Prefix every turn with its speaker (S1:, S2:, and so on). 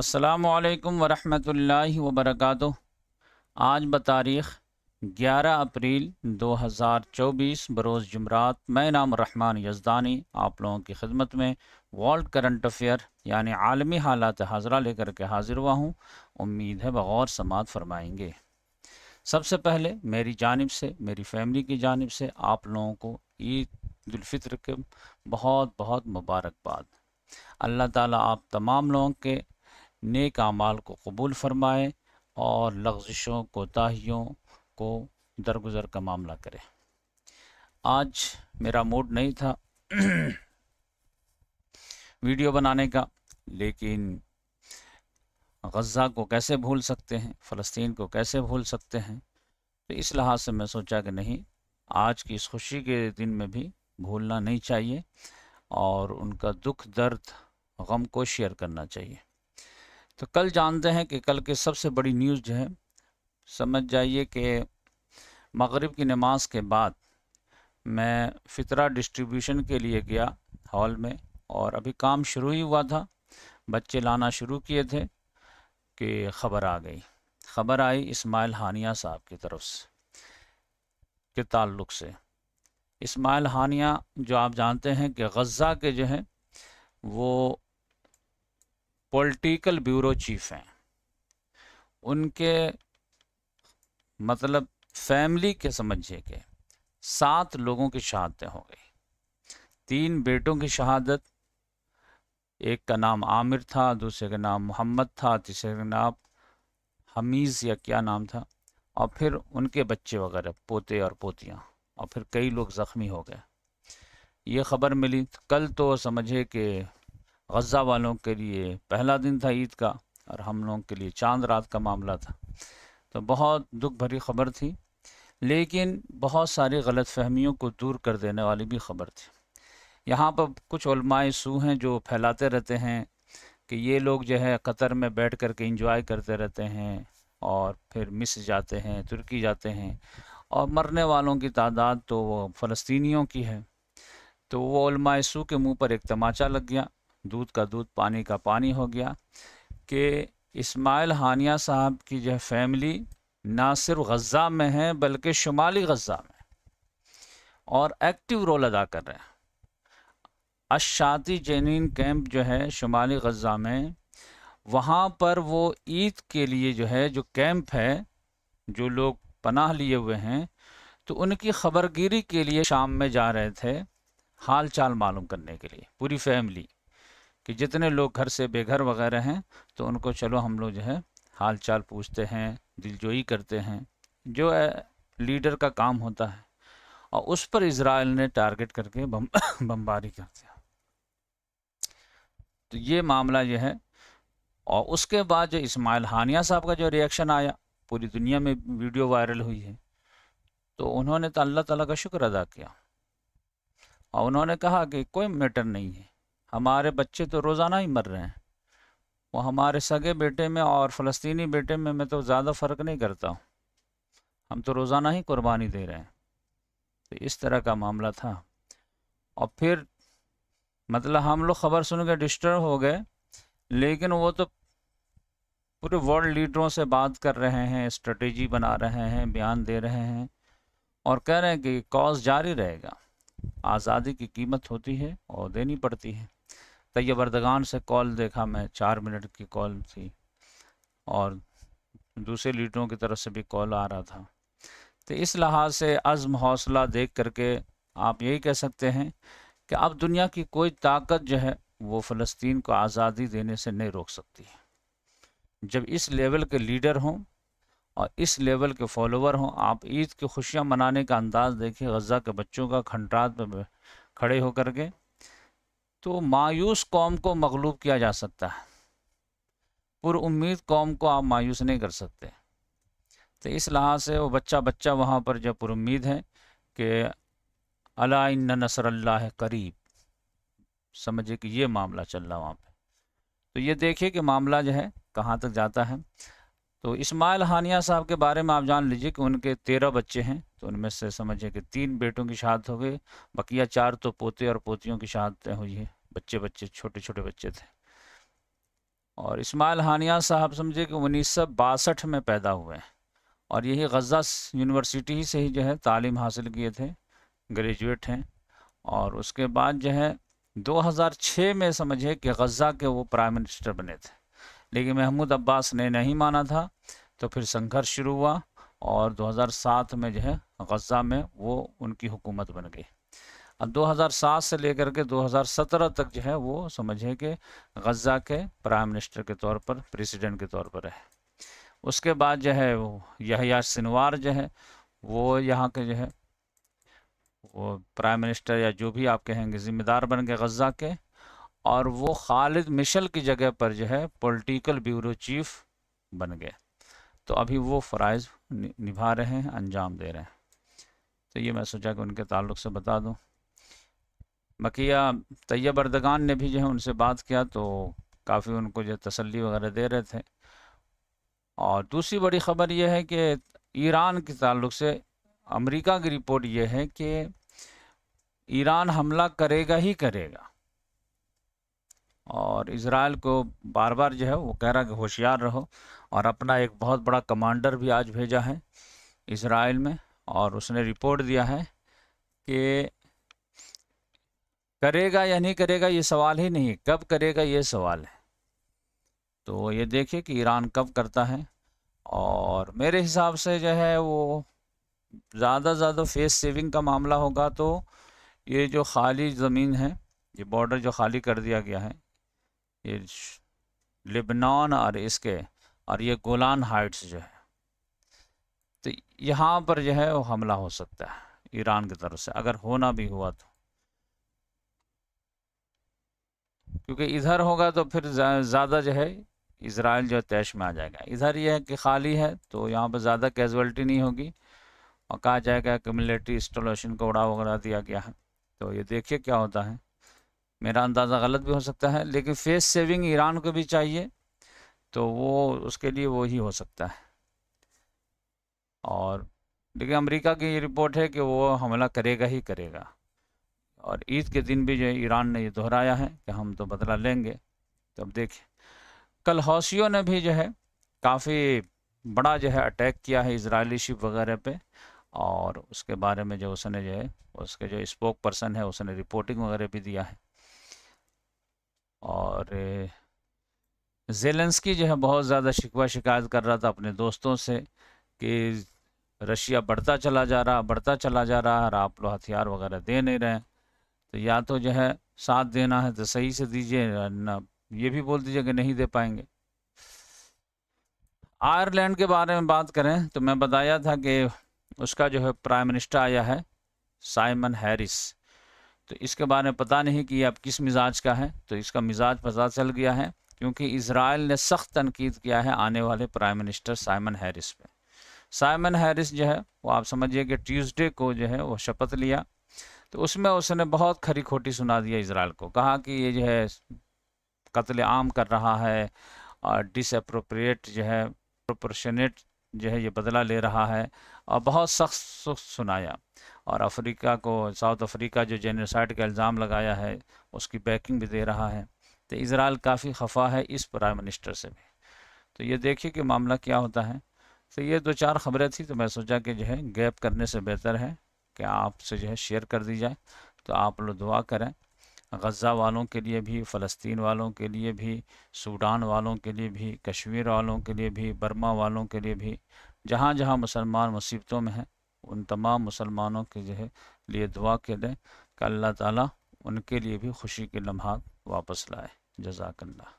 S1: السلام علیکم ورحمۃ اللہ وبرکاتہ آج بتاریخ گیارہ اپریل دو ہزار چوبیس بروز جمعرات میں نام رحمان یزدانی آپ لوگوں کی خدمت میں والڈ کرنٹ افیئر یعنی عالمی حالات حاضرہ لے کر کے حاضر ہوا ہوں امید ہے بغور سماعت فرمائیں گے سب سے پہلے میری جانب سے میری فیملی کی جانب سے آپ لوگوں کو عید الفطر کے بہت بہت مبارکباد اللہ تعالیٰ آپ تمام لوگوں کے نیک اعمال کو قبول فرمائے اور لغزشوں کو کو درگزر کا معاملہ کرے آج میرا موڈ نہیں تھا ویڈیو بنانے کا لیکن غزہ کو کیسے بھول سکتے ہیں فلسطین کو کیسے بھول سکتے ہیں تو اس لحاظ سے میں سوچا کہ نہیں آج کی اس خوشی کے دن میں بھی بھولنا نہیں چاہیے اور ان کا دکھ درد غم کو شیئر کرنا چاہیے تو کل جانتے ہیں کہ کل کے سب سے بڑی نیوز جو ہے سمجھ جائیے کہ مغرب کی نماز کے بعد میں فطرہ ڈسٹریبیوشن کے لیے گیا ہال میں اور ابھی کام شروع ہی ہوا تھا بچے لانا شروع کیے تھے کہ خبر آ گئی خبر آئی اسماعیل ہانیہ صاحب کی طرف سے کے تعلق سے اسماعیل ہانیہ جو آپ جانتے ہیں کہ غزہ کے جو ہیں وہ پولیٹیکل بیورو چیف ہیں ان کے مطلب فیملی کے سمجھیے کہ سات لوگوں کی شہادتیں ہو گئی تین بیٹوں کی شہادت ایک کا نام عامر تھا دوسرے کا نام محمد تھا تیسرے کا نام حمیز یا کیا نام تھا اور پھر ان کے بچے وغیرہ پوتے اور پوتیاں اور پھر کئی لوگ زخمی ہو گئے یہ خبر ملی کل تو سمجھے کہ غزہ والوں کے لیے پہلا دن تھا عید کا اور ہم لوگوں کے لیے چاند رات کا معاملہ تھا تو بہت دکھ بھری خبر تھی لیکن بہت ساری غلط فہمیوں کو دور کر دینے والی بھی خبر تھی یہاں پر کچھ علماء سو ہیں جو پھیلاتے رہتے ہیں کہ یہ لوگ جو ہے قطر میں بیٹھ کر کے انجوائے کرتے رہتے ہیں اور پھر مس جاتے ہیں ترکی جاتے ہیں اور مرنے والوں کی تعداد تو وہ فلسطینیوں کی ہے تو وہ علماء سو کے منہ پر ایک تماچا لگ گیا دودھ کا دودھ پانی کا پانی ہو گیا کہ اسماعیل ہانیہ صاحب کی جو فیملی نہ صرف غزہ میں ہیں بلکہ شمالی غزہ میں اور ایکٹیو رول ادا کر رہے ہیں اشاتی جینین کیمپ جو ہے شمالی غزہ میں وہاں پر وہ عید کے لیے جو ہے جو کیمپ ہے جو لوگ پناہ لیے ہوئے ہیں تو ان کی خبر گیری کے لیے شام میں جا رہے تھے حال چال معلوم کرنے کے لیے پوری فیملی کہ جتنے لوگ گھر سے بے گھر وغیرہ ہیں تو ان کو چلو ہم لوگ جو ہے حال چال پوچھتے ہیں دل جوئی کرتے ہیں جو لیڈر کا کام ہوتا ہے اور اس پر اسرائیل نے ٹارگٹ کر کے بمباری کر دیا تو یہ معاملہ جو ہے اور اس کے بعد جو اسماعیل ہانیہ صاحب کا جو ریئیکشن آیا پوری دنیا میں ویڈیو وائرل ہوئی ہے تو انہوں نے تو اللہ تعالیٰ کا شکر ادا کیا اور انہوں نے کہا کہ کوئی میٹر نہیں ہے ہمارے بچے تو روزانہ ہی مر رہے ہیں وہ ہمارے سگے بیٹے میں اور فلسطینی بیٹے میں میں تو زیادہ فرق نہیں کرتا ہوں ہم تو روزانہ ہی قربانی دے رہے ہیں تو اس طرح کا معاملہ تھا اور پھر مطلب ہم لوگ خبر سن کے ڈسٹرب ہو گئے لیکن وہ تو پورے ورلڈ لیڈروں سے بات کر رہے ہیں اسٹریٹجی بنا رہے ہیں بیان دے رہے ہیں اور کہہ رہے ہیں کہ کاز جاری رہے گا آزادی کی قیمت ہوتی ہے اور دینی پڑتی ہے طیب اردگان سے کال دیکھا میں چار منٹ کی کال تھی اور دوسرے لیڈروں کی طرف سے بھی کال آ رہا تھا تو اس لحاظ سے عزم حوصلہ دیکھ کر کے آپ یہی کہہ سکتے ہیں کہ اب دنیا کی کوئی طاقت جو ہے وہ فلسطین کو آزادی دینے سے نہیں روک سکتی جب اس لیول کے لیڈر ہوں اور اس لیول کے فالوور ہوں آپ عید کی خوشیاں منانے کا انداز دیکھیں غزہ کے بچوں کا کھنٹرات پہ کھڑے ہو کر کے تو مایوس قوم کو مغلوب کیا جا سکتا ہے پر امید قوم کو آپ مایوس نہیں کر سکتے تو اس لحاظ سے وہ بچہ بچہ وہاں پر جو پر امید ہے کہ نصر اللہ قریب سمجھے کہ یہ معاملہ چل رہا وہاں پہ تو یہ دیکھیے کہ معاملہ جو ہے کہاں تک جاتا ہے تو اسماعیل ہانیہ صاحب کے بارے میں آپ جان لیجئے کہ ان کے تیرہ بچے ہیں تو ان میں سے سمجھے کہ تین بیٹوں کی شہادت ہو گئی بقیہ چار تو پوتے اور پوتیوں کی شہادتیں ہوئی ہیں بچے بچے چھوٹے چھوٹے بچے تھے اور اسماعیل ہانیہ صاحب سمجھے کہ انیس سو باسٹھ میں پیدا ہوئے ہیں اور یہی غزہ یونیورسٹی سے ہی جو ہے تعلیم حاصل کیے تھے گریجویٹ ہیں اور اس کے بعد جو ہے دو ہزار چھ میں سمجھے کہ غزہ کے وہ پرائم منسٹر بنے تھے لیکن محمود عباس نے نہیں مانا تھا تو پھر سنگھرش شروع ہوا اور دو ہزار سات میں جو ہے غزہ میں وہ ان کی حکومت بن گئی اب دو ہزار سات سے لے کر کے دو ہزار سترہ تک جو ہے وہ سمجھے کہ غزہ کے پرائم منسٹر کے طور پر پریسیڈنٹ کے طور پر ہے اس کے بعد جو ہے وہ یا سنوار جو ہے وہ یہاں کے جو ہے وہ پرائم منسٹر یا جو بھی آپ کہیں گے ذمہ دار بن گئے غزہ کے اور وہ خالد مشل کی جگہ پر جو ہے پولیٹیکل بیورو چیف بن گئے تو ابھی وہ فرائض نبھا رہے ہیں انجام دے رہے ہیں تو یہ میں سوچا کہ ان کے تعلق سے بتا دوں مکیہ طیب اردگان نے بھی جو ہے ان سے بات کیا تو کافی ان کو جو تسلی وغیرہ دے رہے تھے اور دوسری بڑی خبر یہ ہے کہ ایران کے تعلق سے امریکہ کی رپورٹ یہ ہے کہ ایران حملہ کرے گا ہی کرے گا اور اسرائیل کو بار بار جو ہے وہ کہہ رہا کہ ہوشیار رہو اور اپنا ایک بہت بڑا کمانڈر بھی آج بھیجا ہے اسرائیل میں اور اس نے رپورٹ دیا ہے کہ کرے گا یا نہیں کرے گا یہ سوال ہی نہیں کب کرے گا یہ سوال ہے تو یہ دیکھیں کہ ایران کب کرتا ہے اور میرے حساب سے جو ہے وہ زیادہ زیادہ فیس سیونگ کا معاملہ ہوگا تو یہ جو خالی زمین ہے یہ باڈر جو خالی کر دیا گیا ہے یہ لبنان اور اس کے اور یہ گولان ہائٹس جو ہے تو یہاں پر جو ہے وہ حملہ ہو سکتا ہے ایران کی طرف سے اگر ہونا بھی ہوا تو کیونکہ ادھر ہوگا تو پھر زیادہ جو ہے اسرائیل جو تیش میں آ جائے گا ادھر یہ ہے کہ خالی ہے تو یہاں پہ زیادہ کیزولیٹی نہیں ہوگی اور کہا جائے گا کہ ملٹری انسٹالوشن کو اڑا وغیرہ دیا گیا ہے تو یہ دیکھیے کیا ہوتا ہے میرا اندازہ غلط بھی ہو سکتا ہے لیکن فیس سیونگ ایران کو بھی چاہیے تو وہ اس کے لیے وہی ہو سکتا ہے اور لیکن امریکہ کی یہ رپورٹ ہے کہ وہ حملہ کرے گا ہی کرے گا اور عید کے دن بھی جو ایران نے یہ دہرایا ہے کہ ہم تو بدلہ لیں گے تو اب دیکھیں کل حوثیوں نے بھی جو ہے کافی بڑا جو ہے اٹیک کیا ہے اسرائیلی شپ وغیرہ پہ اور اس کے بارے میں جو اس نے جو ہے اس کے جو اسپوک پرسن ہے اس نے رپورٹنگ وغیرہ بھی دیا ہے اور زیلنسکی جو ہے بہت زیادہ شکوہ شکایت کر رہا تھا اپنے دوستوں سے کہ رشیا بڑھتا چلا جا رہا بڑھتا چلا جا رہا اور آپ لوگ ہتھیار وغیرہ دے نہیں رہے تو یا تو جو ہے ساتھ دینا ہے تو صحیح سے دیجیے یہ بھی بول دیجیے کہ نہیں دے پائیں گے آئرلینڈ کے بارے میں بات کریں تو میں بتایا تھا کہ اس کا جو ہے پرائم منسٹر آیا ہے سائمن ہیرس تو اس کے بارے میں پتا نہیں کہ یہ اب کس مزاج کا ہے تو اس کا مزاج پتہ چل گیا ہے کیونکہ اسرائیل نے سخت تنقید کیا ہے آنے والے پرائم منسٹر سائمن ہیرس پہ سائمن ہیرس جو ہے وہ آپ سمجھیے کہ ٹیوزڈے کو جو ہے وہ شپت لیا تو اس میں اس نے بہت کھری کھوٹی سنا دیا اسرائیل کو کہا کہ یہ جو ہے قتل عام کر رہا ہے اور ڈس اپروپریٹ جو ہے پروپرشنیٹ جو ہے یہ بدلہ لے رہا ہے اور بہت سخت سخت سنایا اور افریقہ کو ساؤتھ افریقہ جو جینوسائڈ کا الزام لگایا ہے اس کی بیکنگ بھی دے رہا ہے تو اسرائیل کافی خفا ہے اس پرائم منسٹر سے بھی تو یہ دیکھیے کہ معاملہ کیا ہوتا ہے تو یہ دو چار خبریں تھیں تو میں سوچا کہ جو ہے گیپ کرنے سے بہتر ہے کہ آپ سے جو ہے شیئر کر دی جائے تو آپ لوگ دعا کریں غزہ والوں کے لیے بھی فلسطین والوں کے لیے بھی سوڈان والوں کے لیے بھی کشمیر والوں کے لیے بھی برما والوں کے لیے بھی جہاں جہاں مسلمان مصیبتوں میں ہیں ان تمام مسلمانوں کے جو ہے لیے دعا کے دیں کہ اللہ تعالیٰ ان کے لیے بھی خوشی کے لمحات واپس لائے جزاک اللہ